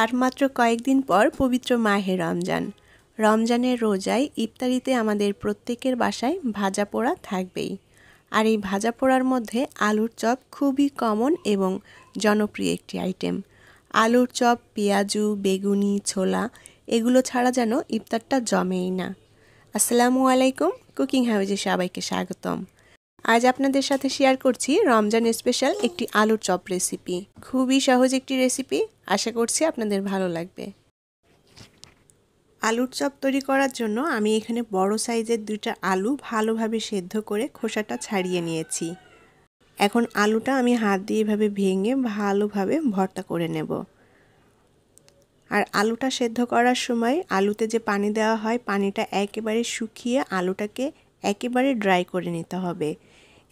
আর মাত্র কয়েকদিন পর পবিত্র মাহে রমজান রমজানের রোজায় ইফতারিতে আমাদের প্রত্যেকের বাসায় ভাজা পোড়া থাকবেই আর এই ভাজা পোড়ার মধ্যে আলুর চপ খুবই কমন এবং জনপ্রিয় একটি আইটেম আলুর চপ পেঁয়াজু বেগুনি ছোলা এগুলো ছাড়া যেন ইফতারটা জমেই না আসসালামু আলাইকুম কুকিং হাউজে সবাইকে স্বাগতম আজ আপনাদের সাথে শেয়ার করছি রমজান স্পেশাল একটি আলুর চপ রেসিপি খুবই সহজ একটি রেসিপি আশা করছি আপনাদের ভালো লাগবে আলুর চপ তৈরি করার জন্য আমি এখানে বড় সাইজের দুইটা আলু ভালোভাবে সেদ্ধ করে খোসাটা ছাড়িয়ে নিয়েছি এখন আলুটা আমি হাত দিয়ে এভাবে ভেঙে ভালোভাবে ভর্তা করে নেব আর আলুটা সেদ্ধ করার সময় আলুতে যে পানি দেওয়া হয় পানিটা একেবারে শুকিয়ে আলুটাকে একেবারে ড্রাই করে নিতে হবে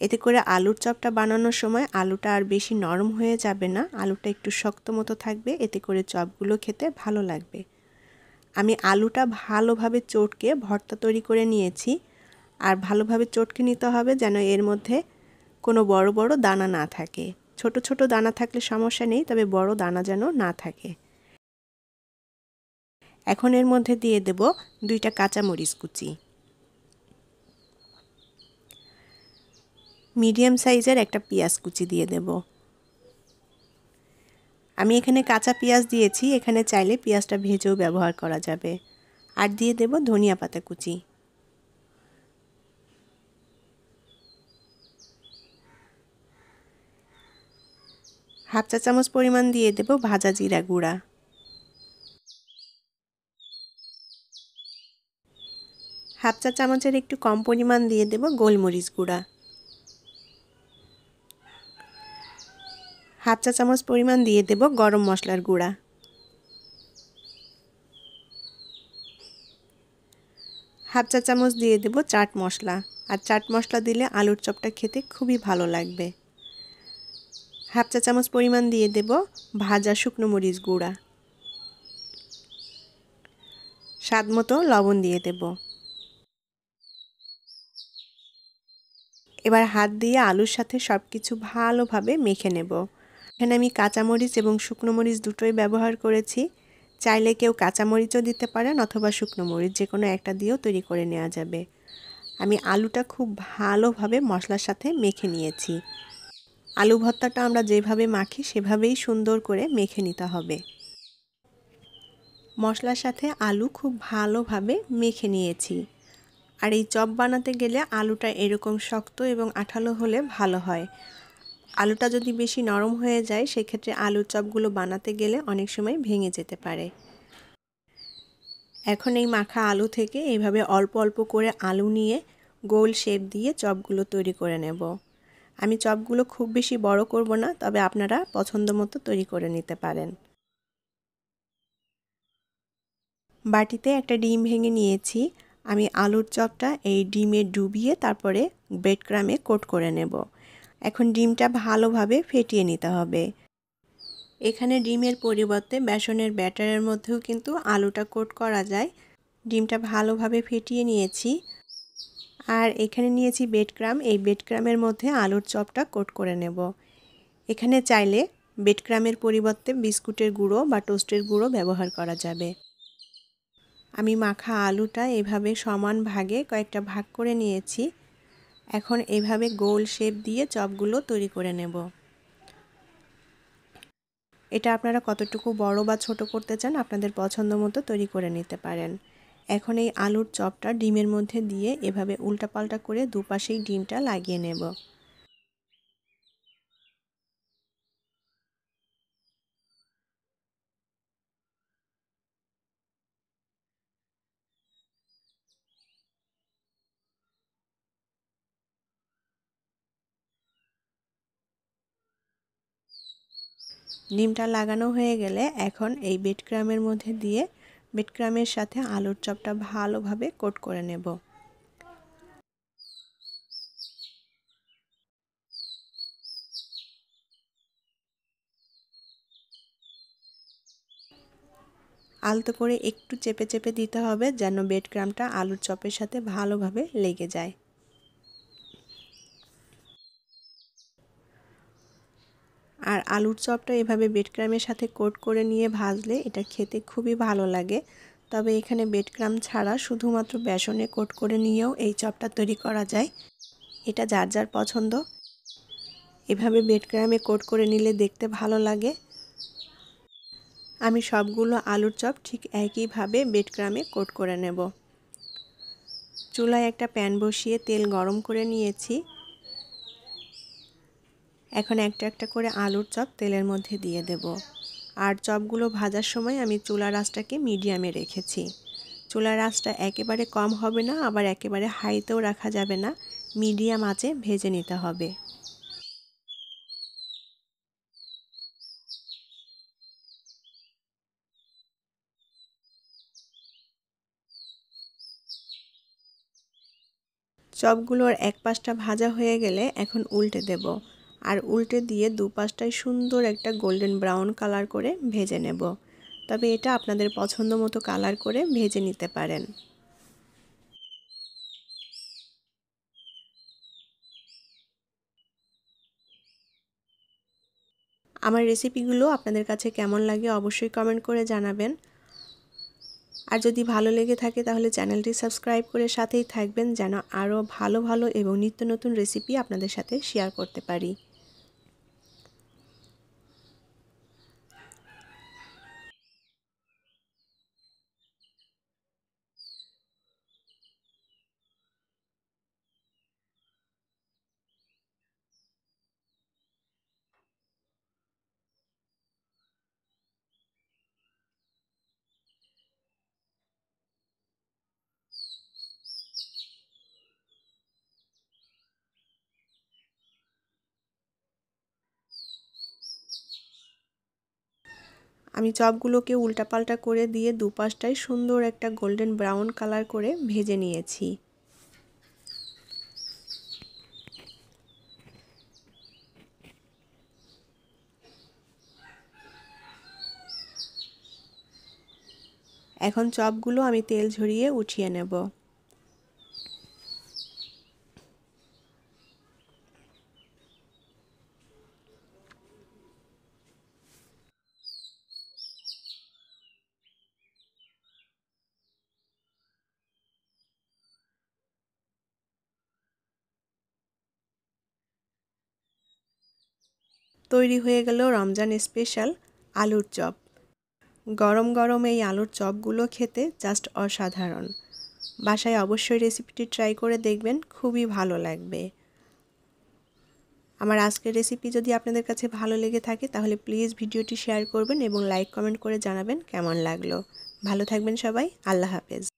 এতে করে আলুর চপটা বানানোর সময় আলুটা আর বেশি নরম হয়ে যাবে না আলুটা একটু শক্ত মতো থাকবে এতে করে চপগুলো খেতে ভালো লাগবে আমি আলুটা ভালোভাবে চটকে ভর্তা তৈরি করে নিয়েছি আর ভালোভাবে চটকে নিতে হবে যেন এর মধ্যে কোনো বড় বড় দানা না থাকে ছোট ছোট দানা থাকলে সমস্যা নেই তবে বড় দানা যেন না থাকে এখন এর মধ্যে দিয়ে দেব দুইটা কাঁচামরিচ কুচি মিডিয়াম সাইজের একটা পেঁয়াজ কুচি দিয়ে দেব আমি এখানে কাঁচা পেঁয়াজ দিয়েছি এখানে চাইলে পেঁয়াজটা ভেজেও ব্যবহার করা যাবে আর দিয়ে দেব ধনিয়া পাতা কুচি হাফ চা চামচ পরিমাণ দিয়ে দেব ভাজা জিরা গুঁড়া হাফ চা চামচের একটু কম পরিমাণ দিয়ে দেব গোলমরিচ গুঁড়া হাফ চা চামচ পরিমাণ দিয়ে দেব গরম মশলার গুঁড়া হাফ চা চামচ দিয়ে দেব চাট মশলা আর চাট মশলা দিলে আলুর চপটা খেতে খুবই ভালো লাগবে হাফ চা চামচ পরিমাণ দিয়ে দেব ভাজা শুকনো মরিচ গুঁড়া স্বাদ মতো লবণ দিয়ে দেব এবার হাত দিয়ে আলুর সাথে সব কিছু ভালোভাবে মেখে নেব এখানে আমি কাঁচামরিচ এবং শুকনো মরিচ দুটোই ব্যবহার করেছি চাইলে কেউ কাঁচামরিচও দিতে পারেন অথবা শুকনো মরিচ যে কোনো একটা দিয়েও তৈরি করে নেওয়া যাবে আমি আলুটা খুব ভালোভাবে মশলার সাথে মেখে নিয়েছি আলু ভর্তাটা আমরা যেভাবে মাখি সেভাবেই সুন্দর করে মেখে নিতে হবে মশলার সাথে আলু খুব ভালোভাবে মেখে নিয়েছি আর এই চপ বানাতে গেলে আলুটা এরকম শক্ত এবং আঠালো হলে ভালো হয় আলুটা যদি বেশি নরম হয়ে যায় সেক্ষেত্রে আলুর চপগুলো বানাতে গেলে অনেক সময় ভেঙে যেতে পারে এখন এই মাখা আলু থেকে এইভাবে অল্প অল্প করে আলু নিয়ে গোল শেপ দিয়ে চপগুলো তৈরি করে নেব আমি চপগুলো খুব বেশি বড় করব না তবে আপনারা পছন্দ মতো তৈরি করে নিতে পারেন বাটিতে একটা ডিম ভেঙে নিয়েছি আমি আলুর চপটা এই ডিমে ডুবিয়ে তারপরে ব্রেড ক্রামে কোট করে নেব এখন ডিমটা ভালোভাবে ফেটিয়ে নিতে হবে এখানে ডিমের পরিবর্তে বেসনের ব্যাটারের মধ্যেও কিন্তু আলুটা কোট করা যায় ডিমটা ভালোভাবে ফেটিয়ে নিয়েছি আর এখানে নিয়েছি বেডক্রাম এই বেডক্রামের মধ্যে আলুর চপটা কোট করে নেব এখানে চাইলে বেডক্রামের পরিবর্তে বিস্কুটের গুঁড়ো বা টোস্টের গুঁড়ো ব্যবহার করা যাবে আমি মাখা আলুটা এভাবে সমান ভাগে কয়েকটা ভাগ করে নিয়েছি এখন এভাবে গোল শেপ দিয়ে চপগুলো তৈরি করে নেব এটা আপনারা কতটুকু বড় বা ছোট করতে চান আপনাদের পছন্দ মতো তৈরি করে নিতে পারেন এখন এই আলুর চপটা ডিমের মধ্যে দিয়ে এভাবে উল্টাপাল্টা করে দুপাশেই ডিমটা লাগিয়ে নেব ডিমটা লাগানো হয়ে গেলে এখন এই বেডক্রামের মধ্যে দিয়ে বেডক্রামের সাথে আলুর চপটা ভালোভাবে কোট করে নেব আলতো করে একটু চেপে চেপে দিতে হবে যেন বেডক্রামটা আলুর চপের সাথে ভালোভাবে লেগে যায় আর আলুর চপটা এভাবে বেডক্রামের সাথে কোট করে নিয়ে ভাজলে এটা খেতে খুবই ভালো লাগে তবে এখানে বেডক্রাম ছাড়া শুধুমাত্র বেসনে কোট করে নিয়েও এই চপটা তৈরি করা যায় এটা যার যার পছন্দ এভাবে বেডক্রামে কোট করে নিলে দেখতে ভালো লাগে আমি সবগুলো আলুর চপ ঠিক একইভাবে বেডক্রামে কোট করে নেব চুলায় একটা প্যান বসিয়ে তেল গরম করে নিয়েছি এখন একটা একটা করে আলুর চপ তেলের মধ্যে দিয়ে দেব আর চপগুলো ভাজার সময় আমি চুলা রাসটাকে মিডিয়ামে রেখেছি চুলার রাসটা একেবারে কম হবে না আবার একেবারে হাইতেও রাখা যাবে না মিডিয়াম আঁচে ভেজে নিতে হবে চপগুলোর এক পাশটা ভাজা হয়ে গেলে এখন উল্টে দেব আর উল্টে দিয়ে দুপাশটায় সুন্দর একটা গোল্ডেন ব্রাউন কালার করে ভেজে নেব তবে এটা আপনাদের পছন্দ মতো কালার করে ভেজে নিতে পারেন আমার রেসিপিগুলো আপনাদের কাছে কেমন লাগে অবশ্যই কমেন্ট করে জানাবেন আর যদি ভালো লেগে থাকে তাহলে চ্যানেলটি সাবস্ক্রাইব করে সাথেই থাকবেন যেন আরও ভালো ভালো এবং নিত্য নতুন রেসিপি আপনাদের সাথে শেয়ার করতে পারি আমি চপগুলোকে উল্টাপাল্টা করে দিয়ে দুপাশটায় সুন্দর একটা গোল্ডেন ব্রাউন কালার করে ভেজে নিয়েছি এখন চপগুলো আমি তেল ঝরিয়ে উঠিয়ে নেব তৈরি হয়ে গেল রমজান স্পেশাল আলুর চপ গরম গরম এই আলুর চপগুলো খেতে জাস্ট অসাধারণ বাসায় অবশ্যই রেসিপিটি ট্রাই করে দেখবেন খুবই ভালো লাগবে আমার আজকের রেসিপি যদি আপনাদের কাছে ভালো লেগে থাকে তাহলে প্লিজ ভিডিওটি শেয়ার করবেন এবং লাইক কমেন্ট করে জানাবেন কেমন লাগলো ভালো থাকবেন সবাই আল্লাহ হাফেজ